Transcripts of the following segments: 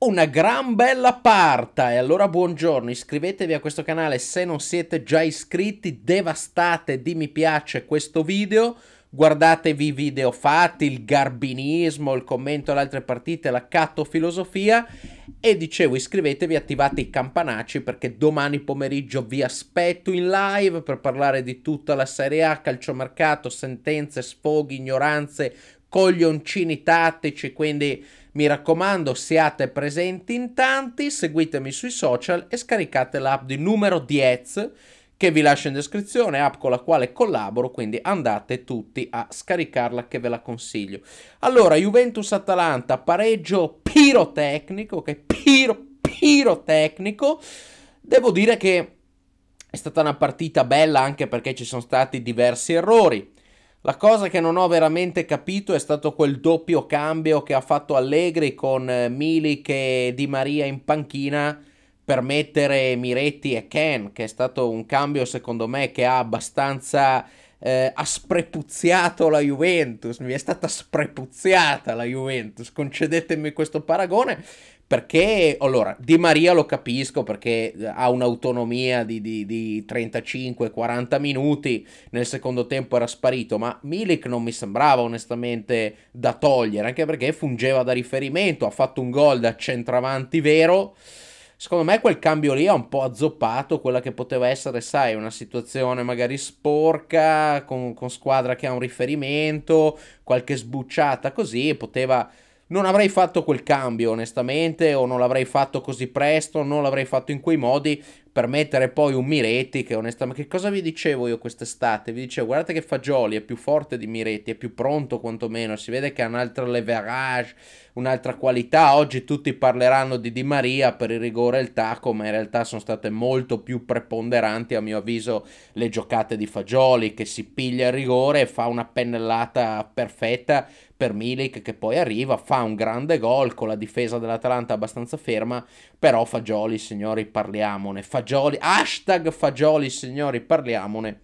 una gran bella parta e allora buongiorno iscrivetevi a questo canale se non siete già iscritti devastate di mi piace questo video guardatevi i video fatti il garbinismo il commento alle altre partite la catto filosofia e dicevo iscrivetevi attivate i campanacci perché domani pomeriggio vi aspetto in live per parlare di tutta la Serie A calciomercato sentenze sfoghi ignoranze coglioncini tattici quindi mi raccomando, siate presenti in tanti, seguitemi sui social e scaricate l'app di numero 10 che vi lascio in descrizione, app con la quale collaboro, quindi andate tutti a scaricarla che ve la consiglio. Allora, Juventus-Atalanta, pareggio pirotecnico, che okay? Piro, pirotecnico. Devo dire che è stata una partita bella anche perché ci sono stati diversi errori. La cosa che non ho veramente capito è stato quel doppio cambio che ha fatto Allegri con eh, Milik e Di Maria in panchina per mettere Miretti e Ken, che è stato un cambio secondo me che ha abbastanza eh, ha sprepuzziato la Juventus, mi è stata sprepuzziata la Juventus, concedetemi questo paragone, perché, allora, Di Maria lo capisco perché eh, ha un'autonomia di, di, di 35-40 minuti, nel secondo tempo era sparito, ma Milik non mi sembrava onestamente da togliere, anche perché fungeva da riferimento, ha fatto un gol da centravanti vero. Secondo me quel cambio lì ha un po' azzoppato quella che poteva essere, sai, una situazione magari sporca, con, con squadra che ha un riferimento, qualche sbucciata così, e poteva non avrei fatto quel cambio onestamente o non l'avrei fatto così presto, non l'avrei fatto in quei modi per mettere poi un Miretti che onestamente... Che cosa vi dicevo io quest'estate? Vi dicevo guardate che Fagioli è più forte di Miretti, è più pronto quantomeno, si vede che ha un altro leverage, un'altra qualità. Oggi tutti parleranno di Di Maria per il rigore e il tacco, ma in realtà sono state molto più preponderanti a mio avviso le giocate di Fagioli che si piglia il rigore e fa una pennellata perfetta per Milik che poi arriva, fa un grande gol con la difesa dell'Atalanta abbastanza ferma, però Fagioli, signori, parliamone. Fagioli fagioli, hashtag fagioli signori, parliamone.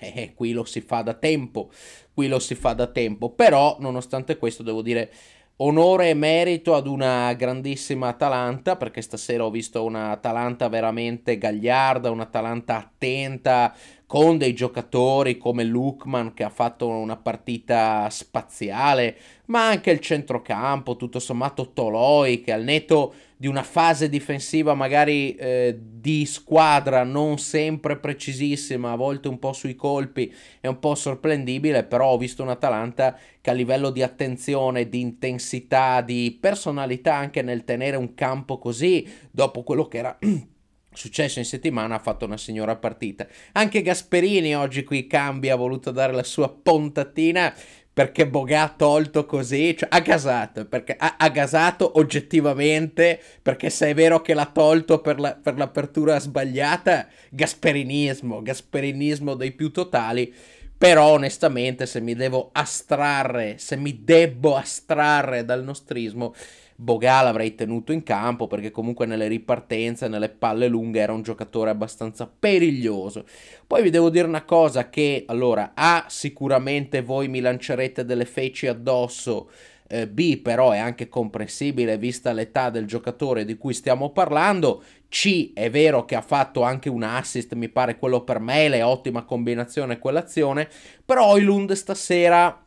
Eh, eh, qui lo si fa da tempo, qui lo si fa da tempo, però nonostante questo devo dire onore e merito ad una grandissima Atalanta, perché stasera ho visto un'Atalanta veramente gagliarda, un'Atalanta attenta, con dei giocatori come Lukman che ha fatto una partita spaziale, ma anche il centrocampo, tutto sommato Toloi che al netto di una fase difensiva magari eh, di squadra non sempre precisissima, a volte un po' sui colpi è un po' sorprendibile, però ho visto un Atalanta che a livello di attenzione, di intensità, di personalità anche nel tenere un campo così, dopo quello che era successo in settimana ha fatto una signora partita anche Gasperini oggi qui cambia ha voluto dare la sua pontatina perché Boga ha tolto così, cioè ha gasato, perché ha, ha, gasato oggettivamente, perché se è vero che l'ha tolto per, la, per l'apertura sbagliata, gasperinismo, gasperinismo dei più totali, però onestamente se mi devo astrarre, se mi debbo astrarre dal nostrismo, Bogal avrei tenuto in campo perché comunque nelle ripartenze, nelle palle lunghe era un giocatore abbastanza periglioso. Poi vi devo dire una cosa che allora, A, sicuramente voi mi lancerete delle feci addosso eh, B però è anche comprensibile vista l'età del giocatore di cui stiamo parlando, C è vero che ha fatto anche un assist, mi pare quello per Mele, ottima combinazione quell'azione, però Oilund stasera...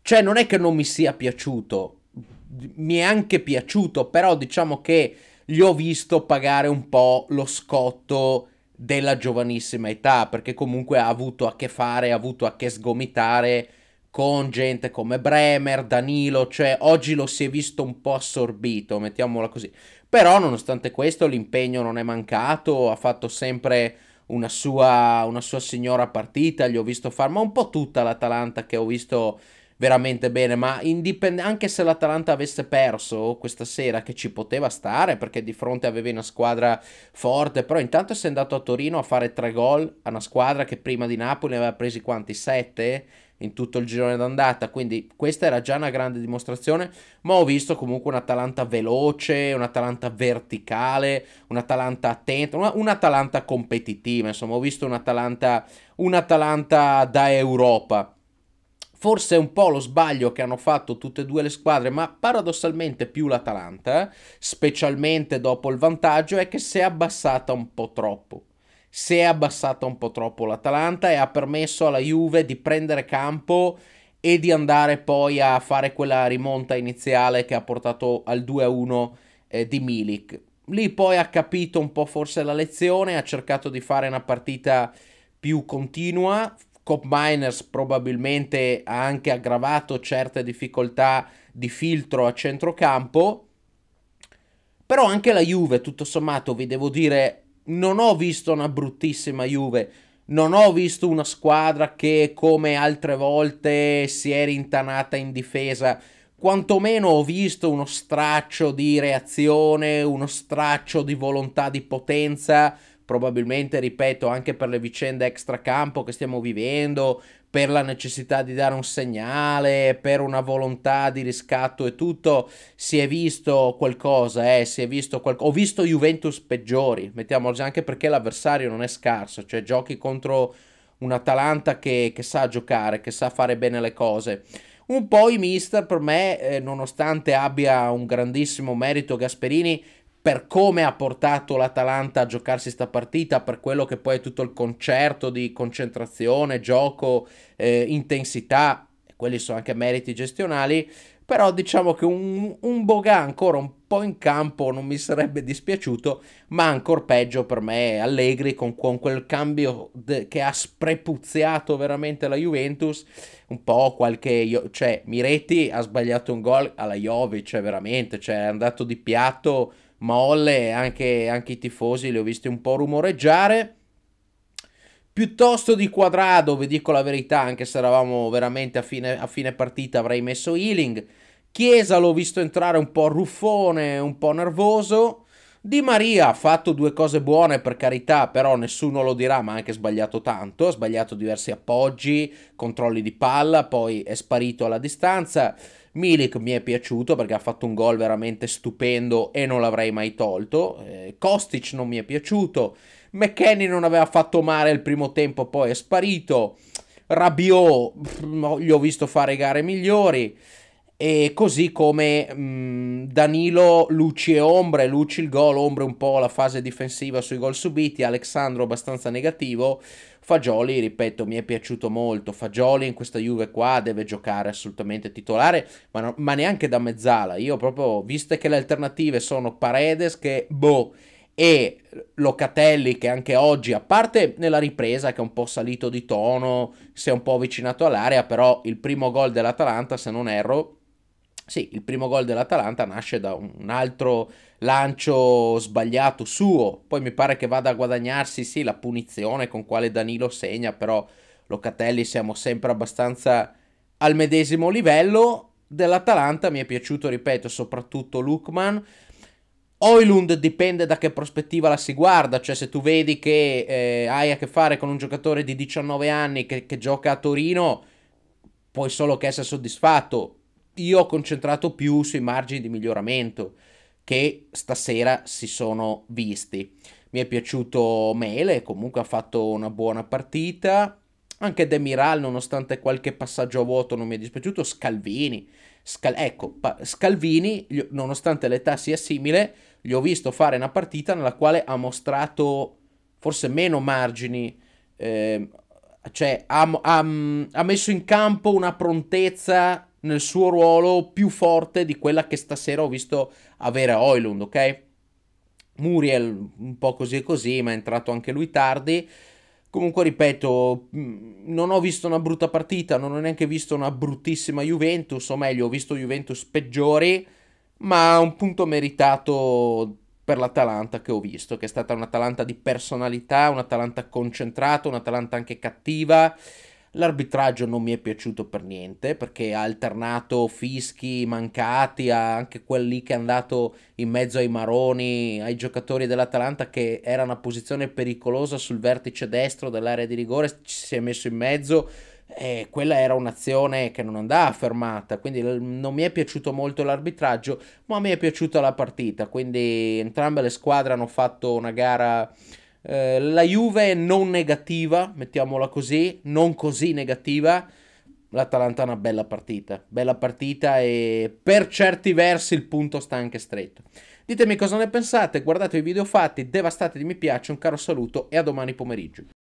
Cioè non è che non mi sia piaciuto, mi è anche piaciuto, però diciamo che gli ho visto pagare un po' lo scotto della giovanissima età, perché comunque ha avuto a che fare, ha avuto a che sgomitare con gente come Bremer, Danilo, cioè oggi lo si è visto un po' assorbito, mettiamola così. Però nonostante questo l'impegno non è mancato, ha fatto sempre una sua, una sua signora partita, gli ho visto fare, ma un po' tutta l'Atalanta che ho visto veramente bene, ma indipende- anche se l'Atalanta avesse perso questa sera, che ci poteva stare perché di fronte aveva una squadra forte, però intanto si è andato a Torino a fare tre gol a una squadra che prima di Napoli aveva presi quanti? Sette? in tutto il girone d'andata, quindi questa era già una grande dimostrazione, ma ho visto comunque un'Atalanta veloce, un'Atalanta verticale, un'Atalanta attenta, un'Atalanta competitiva, insomma ho visto un'Atalanta, un'Atalanta da Europa. Forse è un po' lo sbaglio che hanno fatto tutte e due le squadre, ma paradossalmente più l'Atalanta, eh, specialmente dopo il vantaggio, è che si è abbassata un po' troppo si è abbassata un po' troppo l'Atalanta e ha permesso alla Juve di prendere campo e di andare poi a fare quella rimonta iniziale che ha portato al 2-1 eh, di Milik. Lì poi ha capito un po' forse la lezione, ha cercato di fare una partita più continua. Cop Miners probabilmente ha anche aggravato certe difficoltà di filtro a centrocampo. Però anche la Juve, tutto sommato, vi devo dire, non ho visto una bruttissima Juve. Non ho visto una squadra che, come altre volte, si è rintanata in difesa. Quantomeno ho visto uno straccio di reazione, uno straccio di volontà di potenza. Probabilmente, ripeto, anche per le vicende extracampo che stiamo vivendo, per la necessità di dare un segnale, per una volontà di riscatto e tutto, si è visto qualcosa, eh, si è visto qual- ho visto Juventus peggiori, mettiamoci anche perché l'avversario non è scarso, cioè giochi contro un Atalanta che, che sa giocare, che sa fare bene le cose. Un po' i mister per me, eh, nonostante abbia un grandissimo merito Gasperini, per come ha portato l'Atalanta a giocarsi sta partita, per quello che poi è tutto il concerto di concentrazione, gioco, eh, intensità, quelli sono anche meriti gestionali, però diciamo che un, un Boga ancora un po' in campo non mi sarebbe dispiaciuto, ma ancora peggio per me Allegri con, con quel cambio de, che ha sprepuzziato veramente la Juventus, un po' qualche... Io, cioè Miretti ha sbagliato un gol alla Jovic, cioè veramente, cioè è andato di piatto ma Olle anche, anche i tifosi li ho visti un po' rumoreggiare. Piuttosto di Quadrado, vi dico la verità, anche se eravamo veramente a fine, a fine partita avrei messo Healing. Chiesa l'ho visto entrare un po' ruffone, un po' nervoso. Di Maria ha fatto due cose buone per carità, però nessuno lo dirà, ma ha anche sbagliato tanto, ha sbagliato diversi appoggi, controlli di palla, poi è sparito alla distanza. Milik mi è piaciuto perché ha fatto un gol veramente stupendo e non l'avrei mai tolto. Eh, Kostic non mi è piaciuto. McKenny non aveva fatto male il primo tempo, poi è sparito. Rabiot, gli ho visto fare gare migliori. E così come mh, Danilo luci e ombre, luci il gol, ombre un po' la fase difensiva sui gol subiti, Alexandro abbastanza negativo, Fagioli, ripeto, mi è piaciuto molto, Fagioli in questa Juve qua deve giocare assolutamente titolare, ma, no, ma neanche da mezzala, io proprio, viste che le alternative sono Paredes che, boh, e Locatelli che anche oggi, a parte nella ripresa che è un po' salito di tono, si è un po' avvicinato all'area, però il primo gol dell'Atalanta, se non erro, sì, il primo gol dell'Atalanta nasce da un altro lancio sbagliato suo, poi mi pare che vada a guadagnarsi, sì, la punizione con quale Danilo segna, però Locatelli siamo sempre abbastanza al medesimo livello. Dell'Atalanta mi è piaciuto, ripeto, soprattutto Lukman. Oilund dipende da che prospettiva la si guarda, cioè se tu vedi che eh, hai a che fare con un giocatore di 19 anni che, che gioca a Torino, puoi solo che essere soddisfatto io ho concentrato più sui margini di miglioramento che stasera si sono visti. Mi è piaciuto Mele, comunque ha fatto una buona partita. Anche Demiral, nonostante qualche passaggio a vuoto, non mi è dispiaciuto. Scalvini, Scal- ecco, pa- Scalvini, nonostante l'età sia simile, gli ho visto fare una partita nella quale ha mostrato forse meno margini, eh, cioè ha, ha, ha messo in campo una prontezza nel suo ruolo più forte di quella che stasera ho visto avere Oilund, ok? Muriel un po' così e così, ma è entrato anche lui tardi. Comunque, ripeto, mm, non ho visto una brutta partita, non ho neanche visto una bruttissima Juventus, o meglio, ho visto Juventus peggiori, ma un punto meritato per l'Atalanta che ho visto, che è stata un'Atalanta di personalità, un'Atalanta concentrata, un'Atalanta anche cattiva, L'arbitraggio non mi è piaciuto per niente perché ha alternato fischi mancati a anche quelli che è andato in mezzo ai maroni, ai giocatori dell'Atalanta che era una posizione pericolosa sul vertice destro dell'area di rigore, ci si è messo in mezzo e quella era un'azione che non andava fermata, quindi non mi è piaciuto molto l'arbitraggio, ma mi è piaciuta la partita, quindi entrambe le squadre hanno fatto una gara eh, la Juve non negativa, mettiamola così, non così negativa. L'Atalanta è una bella partita, bella partita e per certi versi il punto sta anche stretto. Ditemi cosa ne pensate, guardate i video fatti, devastate di mi piace, un caro saluto e a domani pomeriggio.